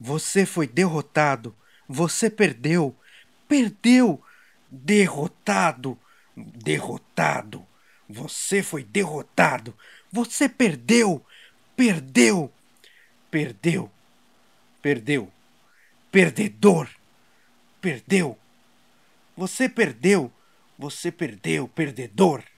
Você foi derrotado. Você perdeu. Perdeu. Derrotado. Derrotado. Você foi derrotado. Você perdeu. Perdeu. Perdeu. Perdeu. Perdedor. Perdeu. Você perdeu. Você perdeu, perdedor.